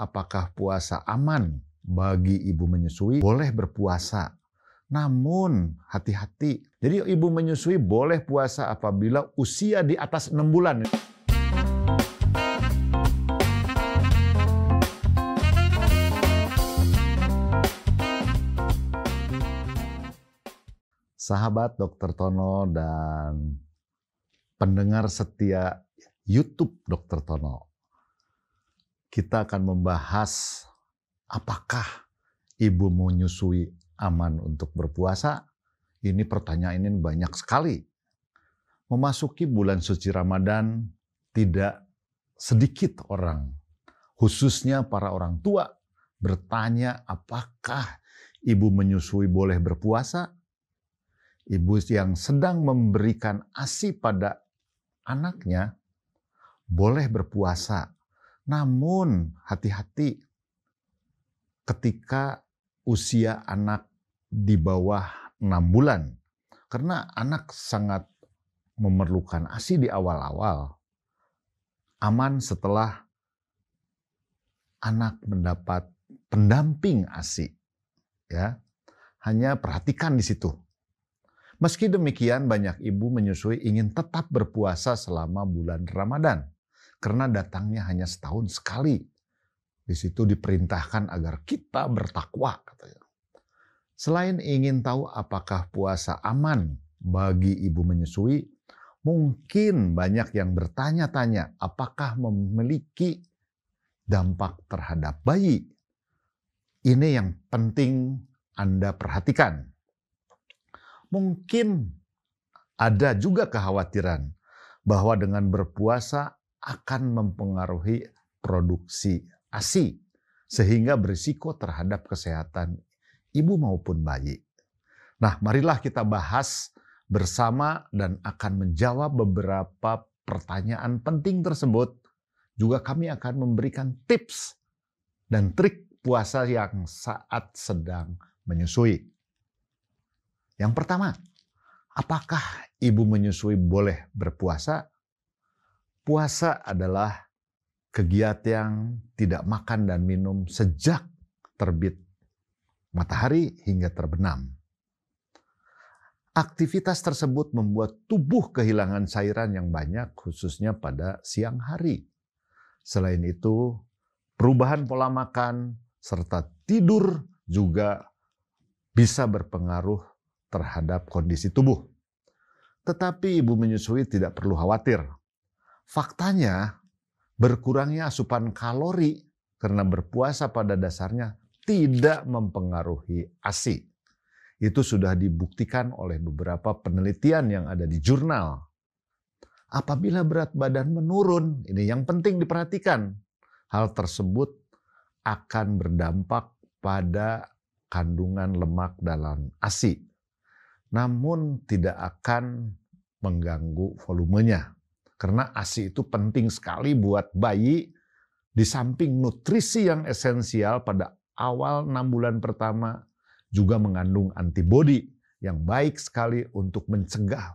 apakah puasa aman bagi ibu menyusui? Boleh berpuasa. Namun hati-hati. Jadi ibu menyusui boleh puasa apabila usia di atas 6 bulan. Sahabat Dokter Tono dan pendengar setia YouTube Dokter Tono kita akan membahas apakah ibu menyusui aman untuk berpuasa? Ini pertanyaan ini banyak sekali. Memasuki bulan suci Ramadan, tidak sedikit orang, khususnya para orang tua, bertanya apakah ibu menyusui boleh berpuasa? Ibu yang sedang memberikan ASI pada anaknya boleh berpuasa namun hati-hati ketika usia anak di bawah 6 bulan. Karena anak sangat memerlukan ASI di awal-awal. Aman setelah anak mendapat pendamping ASI. Ya. Hanya perhatikan di situ. Meski demikian banyak ibu menyusui ingin tetap berpuasa selama bulan Ramadan karena datangnya hanya setahun sekali. Di situ diperintahkan agar kita bertakwa Selain ingin tahu apakah puasa aman bagi ibu menyusui, mungkin banyak yang bertanya-tanya apakah memiliki dampak terhadap bayi. Ini yang penting Anda perhatikan. Mungkin ada juga kekhawatiran bahwa dengan berpuasa akan mempengaruhi produksi ASI sehingga berisiko terhadap kesehatan ibu maupun bayi. Nah, marilah kita bahas bersama dan akan menjawab beberapa pertanyaan penting tersebut. Juga kami akan memberikan tips dan trik puasa yang saat sedang menyusui. Yang pertama, apakah ibu menyusui boleh berpuasa Puasa adalah kegiatan yang tidak makan dan minum sejak terbit matahari hingga terbenam. Aktivitas tersebut membuat tubuh kehilangan cairan yang banyak, khususnya pada siang hari. Selain itu, perubahan pola makan serta tidur juga bisa berpengaruh terhadap kondisi tubuh. Tetapi ibu menyusui tidak perlu khawatir Faktanya, berkurangnya asupan kalori karena berpuasa pada dasarnya tidak mempengaruhi ASI. Itu sudah dibuktikan oleh beberapa penelitian yang ada di jurnal. Apabila berat badan menurun, ini yang penting diperhatikan. Hal tersebut akan berdampak pada kandungan lemak dalam ASI. Namun tidak akan mengganggu volumenya. Karena ASI itu penting sekali buat bayi di samping nutrisi yang esensial pada awal 6 bulan pertama juga mengandung antibodi yang baik sekali untuk mencegah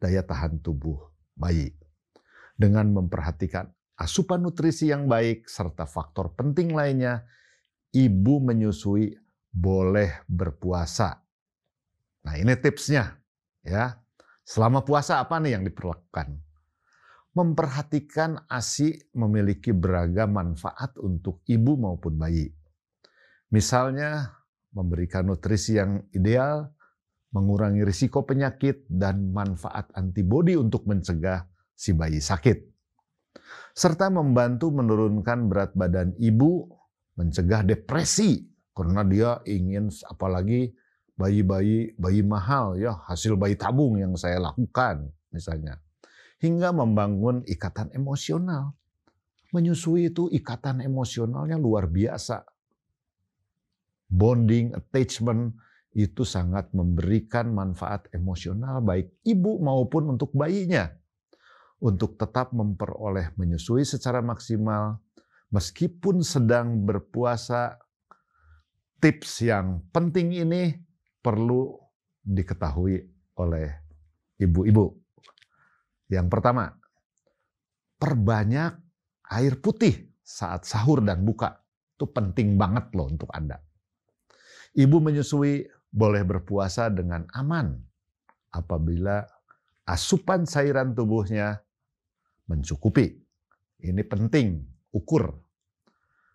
daya tahan tubuh bayi. Dengan memperhatikan asupan nutrisi yang baik serta faktor penting lainnya, ibu menyusui boleh berpuasa. Nah, ini tipsnya ya. Selama puasa apa nih yang diperlakukan? memperhatikan ASI memiliki beragam manfaat untuk ibu maupun bayi. Misalnya, memberikan nutrisi yang ideal, mengurangi risiko penyakit, dan manfaat antibodi untuk mencegah si bayi sakit. Serta membantu menurunkan berat badan ibu, mencegah depresi, karena dia ingin apalagi bayi-bayi bayi mahal ya hasil bayi tabung yang saya lakukan misalnya hingga membangun ikatan emosional. Menyusui itu ikatan emosionalnya luar biasa. Bonding, attachment itu sangat memberikan manfaat emosional baik ibu maupun untuk bayinya untuk tetap memperoleh menyusui secara maksimal meskipun sedang berpuasa. Tips yang penting ini perlu diketahui oleh ibu-ibu. Yang pertama, perbanyak air putih saat sahur dan buka. Itu penting banget loh untuk Anda. Ibu menyusui boleh berpuasa dengan aman apabila asupan cairan tubuhnya mencukupi. Ini penting, ukur.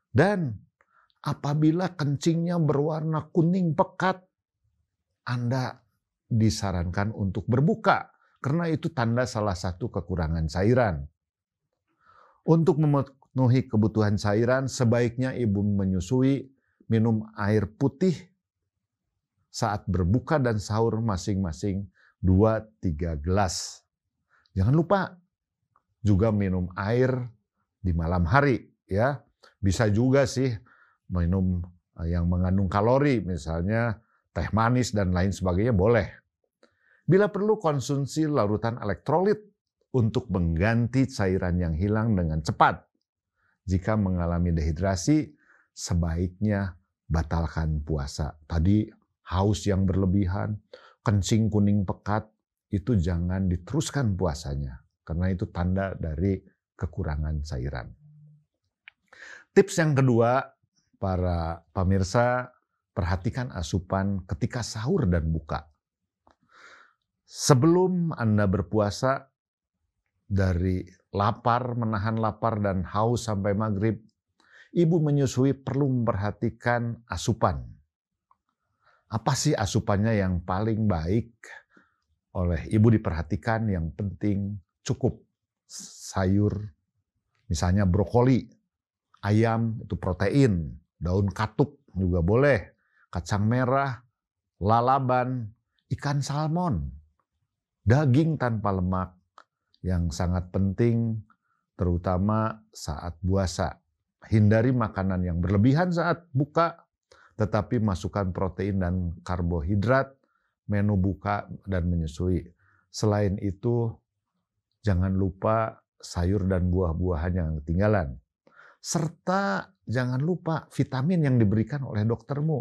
Dan apabila kencingnya berwarna kuning pekat, Anda disarankan untuk berbuka karena itu tanda salah satu kekurangan cairan. Untuk memenuhi kebutuhan cairan, sebaiknya ibu menyusui minum air putih saat berbuka dan sahur masing-masing 2-3 gelas. Jangan lupa juga minum air di malam hari ya. Bisa juga sih minum eh, yang mengandung kalori misalnya teh manis dan lain sebagainya boleh Bila perlu konsumsi larutan elektrolit untuk mengganti cairan yang hilang dengan cepat. Jika mengalami dehidrasi, sebaiknya batalkan puasa. Tadi haus yang berlebihan, kencing kuning pekat, itu jangan diteruskan puasanya. Karena itu tanda dari kekurangan cairan. Tips yang kedua, para pemirsa, perhatikan asupan ketika sahur dan buka. Sebelum Anda berpuasa dari lapar, menahan lapar dan haus sampai maghrib, ibu menyusui perlu memperhatikan asupan. Apa sih asupannya yang paling baik oleh ibu diperhatikan yang penting cukup sayur, misalnya brokoli, ayam itu protein, daun katuk juga boleh, kacang merah, lalaban, ikan salmon, daging tanpa lemak yang sangat penting terutama saat puasa. Hindari makanan yang berlebihan saat buka, tetapi masukkan protein dan karbohidrat, menu buka dan menyusui. Selain itu, jangan lupa sayur dan buah-buahan yang ketinggalan. Serta jangan lupa vitamin yang diberikan oleh doktermu.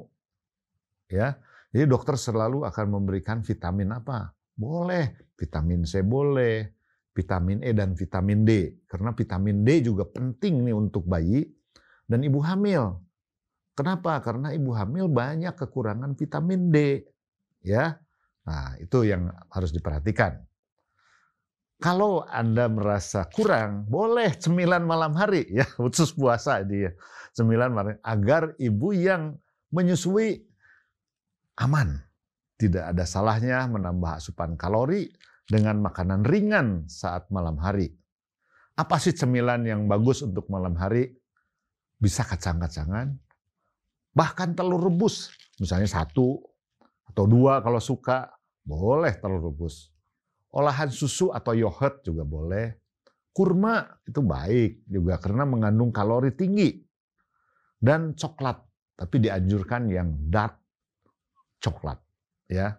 Ya. Jadi dokter selalu akan memberikan vitamin apa? Boleh, vitamin C boleh, vitamin E dan vitamin D. Karena vitamin D juga penting nih untuk bayi dan ibu hamil. Kenapa? Karena ibu hamil banyak kekurangan vitamin D, ya. Nah, itu yang harus diperhatikan. Kalau Anda merasa kurang, boleh cemilan malam hari ya, khusus puasa dia. Ya, cemilan malam agar ibu yang menyusui aman. Tidak ada salahnya menambah asupan kalori dengan makanan ringan saat malam hari. Apa sih cemilan yang bagus untuk malam hari? Bisa kacang-kacangan, bahkan telur rebus. Misalnya satu atau dua kalau suka, boleh telur rebus. Olahan susu atau yogurt juga boleh. Kurma itu baik juga karena mengandung kalori tinggi. Dan coklat, tapi dianjurkan yang dark coklat ya.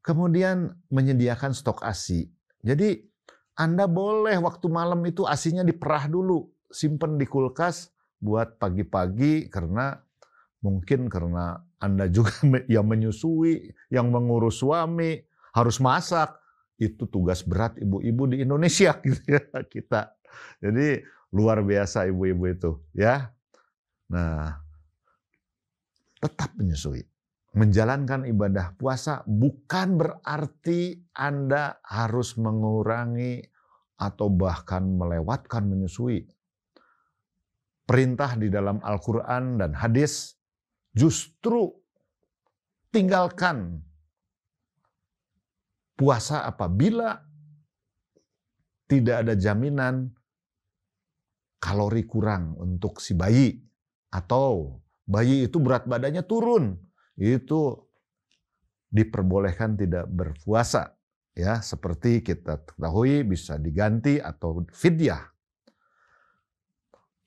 Kemudian menyediakan stok ASI. Jadi Anda boleh waktu malam itu ASINYA diperah dulu, simpen di kulkas buat pagi-pagi karena mungkin karena Anda juga yang menyusui, yang mengurus suami, harus masak. Itu tugas berat ibu-ibu di Indonesia gitu ya kita. Jadi luar biasa ibu-ibu itu ya. Nah, tetap menyusui menjalankan ibadah puasa bukan berarti Anda harus mengurangi atau bahkan melewatkan menyusui. Perintah di dalam Al-Quran dan hadis justru tinggalkan puasa apabila tidak ada jaminan kalori kurang untuk si bayi atau bayi itu berat badannya turun itu diperbolehkan tidak berpuasa ya seperti kita ketahui bisa diganti atau fidyah.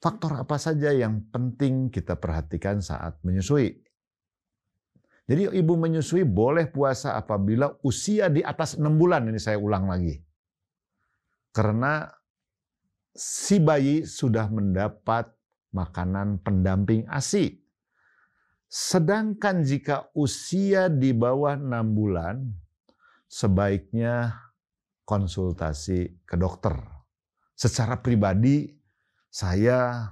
Faktor apa saja yang penting kita perhatikan saat menyusui? Jadi ibu menyusui boleh puasa apabila usia di atas 6 bulan ini saya ulang lagi. Karena si bayi sudah mendapat makanan pendamping ASI Sedangkan jika usia di bawah 6 bulan, sebaiknya konsultasi ke dokter. Secara pribadi, saya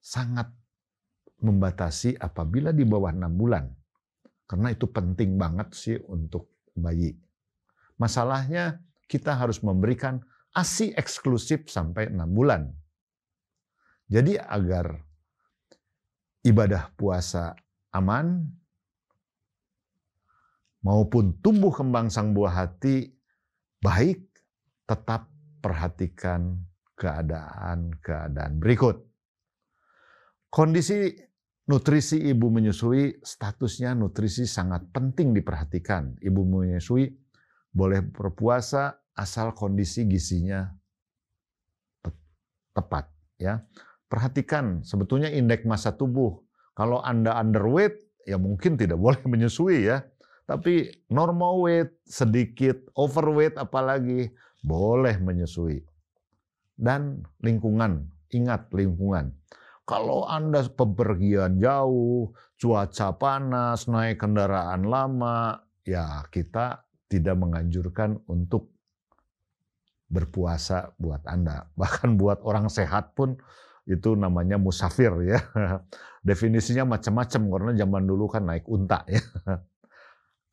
sangat membatasi apabila di bawah 6 bulan. Karena itu penting banget sih untuk bayi. Masalahnya kita harus memberikan ASI eksklusif sampai 6 bulan. Jadi agar ibadah puasa aman maupun tumbuh kembang sang buah hati baik, tetap perhatikan keadaan-keadaan berikut. Kondisi nutrisi ibu menyusui statusnya nutrisi sangat penting diperhatikan. Ibu menyusui boleh berpuasa asal kondisi gizinya tepat ya. Perhatikan, sebetulnya indeks masa tubuh. Kalau Anda underweight, ya mungkin tidak boleh menyusui ya. Tapi normal weight, sedikit overweight apalagi, boleh menyusui. Dan lingkungan, ingat lingkungan. Kalau Anda pepergian jauh, cuaca panas, naik kendaraan lama, ya kita tidak menganjurkan untuk berpuasa buat Anda. Bahkan buat orang sehat pun itu namanya musafir ya. Definisinya macam-macam karena zaman dulu kan naik unta ya.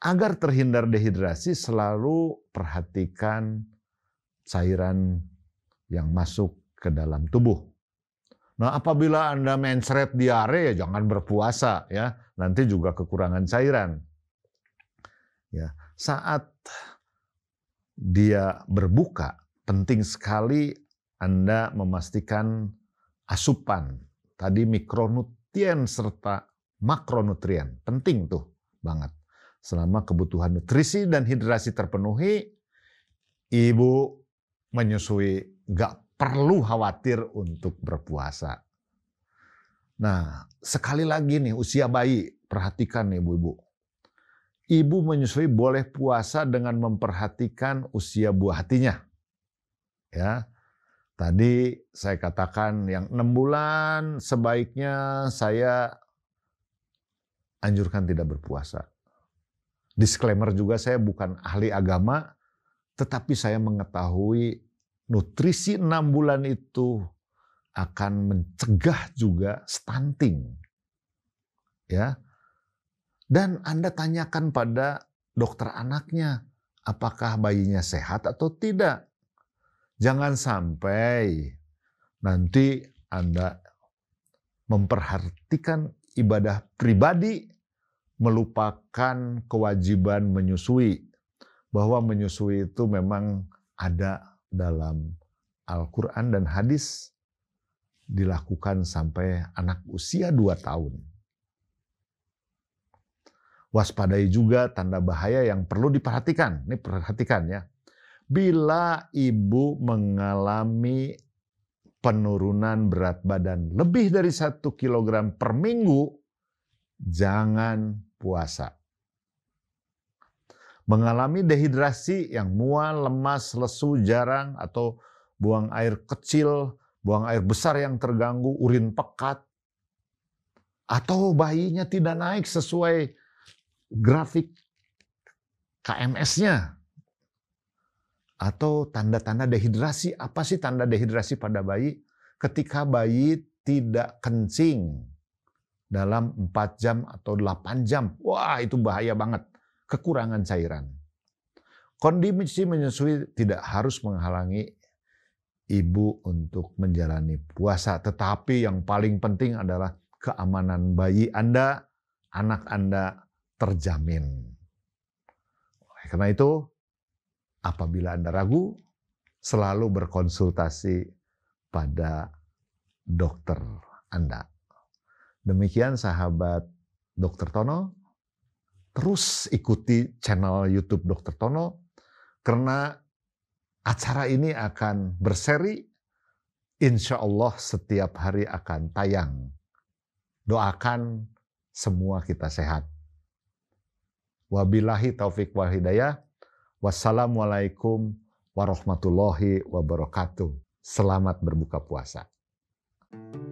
Agar terhindar dehidrasi selalu perhatikan cairan yang masuk ke dalam tubuh. Nah, apabila Anda mensret diare ya jangan berpuasa ya, nanti juga kekurangan cairan. Ya, saat dia berbuka penting sekali Anda memastikan asupan tadi mikronutrien serta makronutrien. Penting tuh banget. Selama kebutuhan nutrisi dan hidrasi terpenuhi, ibu menyusui gak perlu khawatir untuk berpuasa. Nah, sekali lagi nih usia bayi, perhatikan nih ibu-ibu. Ibu menyusui boleh puasa dengan memperhatikan usia buah hatinya. Ya, Tadi saya katakan yang enam bulan sebaiknya saya anjurkan tidak berpuasa. Disclaimer juga saya bukan ahli agama, tetapi saya mengetahui nutrisi enam bulan itu akan mencegah juga stunting. Ya. Dan Anda tanyakan pada dokter anaknya, apakah bayinya sehat atau tidak. Jangan sampai nanti Anda memperhatikan ibadah pribadi melupakan kewajiban menyusui. Bahwa menyusui itu memang ada dalam Al-Quran dan hadis dilakukan sampai anak usia 2 tahun. Waspadai juga tanda bahaya yang perlu diperhatikan. Ini perhatikan ya. Bila ibu mengalami penurunan berat badan lebih dari 1 kg per minggu, jangan puasa. Mengalami dehidrasi yang mual, lemas, lesu, jarang, atau buang air kecil, buang air besar yang terganggu, urin pekat, atau bayinya tidak naik sesuai grafik KMS-nya atau tanda-tanda dehidrasi. Apa sih tanda dehidrasi pada bayi? Ketika bayi tidak kencing dalam 4 jam atau 8 jam. Wah, itu bahaya banget. Kekurangan cairan. Kondisi menyusui tidak harus menghalangi ibu untuk menjalani puasa, tetapi yang paling penting adalah keamanan bayi Anda, anak Anda terjamin. karena itu, Apabila Anda ragu, selalu berkonsultasi pada dokter Anda. Demikian sahabat Dokter Tono, terus ikuti channel YouTube Dokter Tono karena acara ini akan berseri. Insya Allah setiap hari akan tayang. Doakan semua kita sehat. Wabillahi taufik wal hidayah. Wassalamualaikum warahmatullahi wabarakatuh. Selamat berbuka puasa. thank you